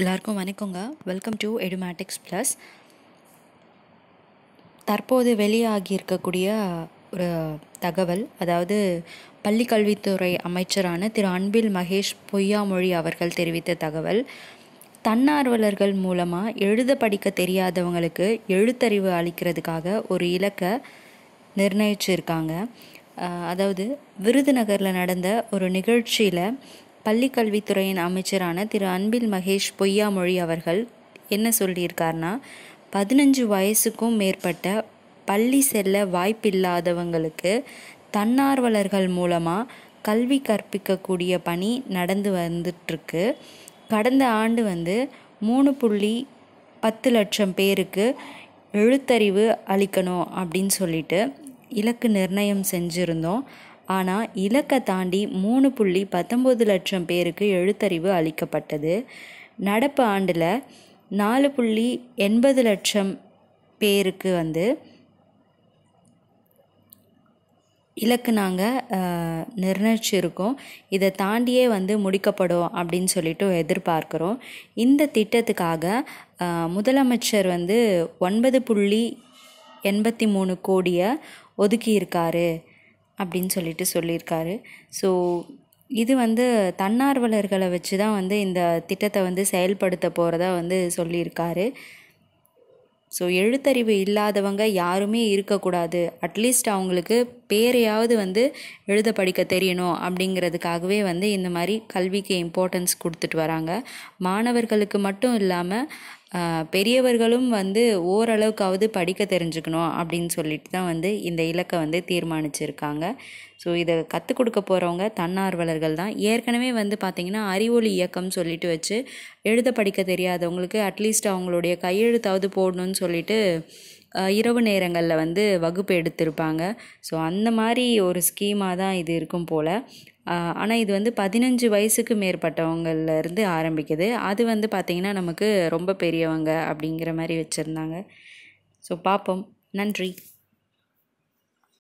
எல்லாருக்கும் வணக்கங்க welcome to Edumatics plus தற்போது வெளியாகி இருக்கக்கூடிய ஒரு தகவல் அதாவது பள்ளி கல்வித்துறை அமைச்சரான திரு அன்பில் மகேஷ் பொய்யாமொழி அவர்கள் தெரிவித்த தகவல் தன்னார்வலர்கள் மூலமாக எழுத படிக்க தெரியாதவங்களுக்கு எழுத்தறிவு அளிக்கிறதுக்காக ஒரு இலக்கை நிர்ணயிச்சிருக்காங்க அதாவது விருதுநகரில் நடந்த ஒரு நிகழ்ச்சியில் பள்ளிக்கல்வித்துறையின் அமைச்சரான திரு அன்பில் மகேஷ் பொய்யாமொழி அவர்கள் என்ன சொல்லியிருக்காருனா பதினஞ்சு வயசுக்கும் மேற்பட்ட பள்ளி செல்ல வாய்ப்பில்லாதவங்களுக்கு தன்னார்வலர்கள் மூலமாக கல்வி கற்பிக்கக்கூடிய பணி நடந்து வந்துட்டுருக்கு கடந்த ஆண்டு வந்து மூணு புள்ளி பத்து லட்சம் பேருக்கு எழுத்தறிவு அளிக்கணும் அப்படின்னு சொல்லிட்டு இலக்கு நிர்ணயம் செஞ்சுருந்தோம் ஆனால் இலக்கை தாண்டி மூணு புள்ளி பத்தொம்போது லட்சம் பேருக்கு எழுத்தறிவு அளிக்கப்பட்டது நடப்பு ஆண்டில் நாலு புள்ளி எண்பது லட்சம் பேருக்கு வந்து இலக்கு நாங்கள் நிர்ணயிச்சிருக்கோம் இதை தாண்டியே வந்து முடிக்கப்படும் அப்படின்னு சொல்லிட்டு எதிர்பார்க்குறோம் இந்த திட்டத்துக்காக முதலமைச்சர் வந்து ஒன்பது புள்ளி எண்பத்தி மூணு கோடியை ஒதுக்கியிருக்காரு அப்படின்னு சொல்லிட்டு சொல்லியிருக்காரு ஸோ இது வந்து தன்னார்வலர்களை வச்சு தான் வந்து இந்த திட்டத்தை வந்து செயல்படுத்த போகிறதா வந்து சொல்லியிருக்காரு ஸோ எழுத்தறிவு இல்லாதவங்க யாருமே இருக்கக்கூடாது அட்லீஸ்ட் அவங்களுக்கு பேரையாவது வந்து எழுத படிக்க தெரியணும் அப்படிங்கிறதுக்காகவே வந்து இந்த மாதிரி கல்விக்கு இம்பார்ட்டன்ஸ் கொடுத்துட்டு வராங்க மாணவர்களுக்கு மட்டும் இல்லாமல் பெரியவர்களும் வந்து ஓரளவுக்காவது படிக்க தெரிஞ்சுக்கணும் அப்படின்னு சொல்லிட்டு தான் வந்து இந்த இலக்கை வந்து தீர்மானிச்சிருக்காங்க ஸோ இதை கற்றுக் கொடுக்க போகிறவங்க தன்னார்வலர்கள் தான் ஏற்கனவே வந்து பார்த்திங்கன்னா அறிவொளி இயக்கம் சொல்லிட்டு வச்சு எழுத படிக்க தெரியாதவங்களுக்கு அட்லீஸ்ட் அவங்களுடைய கையெழுத்தாவது போடணும்னு சொல்லிட்டு இரவு நேரங்களில் வந்து வகுப்பு எடுத்திருப்பாங்க ஸோ அந்த மாதிரி ஒரு ஸ்கீமாக தான் இது இருக்கும் போல் ஆனால் இது வந்து பதினஞ்சு வயசுக்கு மேற்பட்டவங்கள்லேருந்து ஆரம்பிக்குது அது வந்து பார்த்திங்கன்னா நமக்கு ரொம்ப பெரியவங்க அப்படிங்கிற மாதிரி வச்சுருந்தாங்க ஸோ பார்ப்போம் நன்றி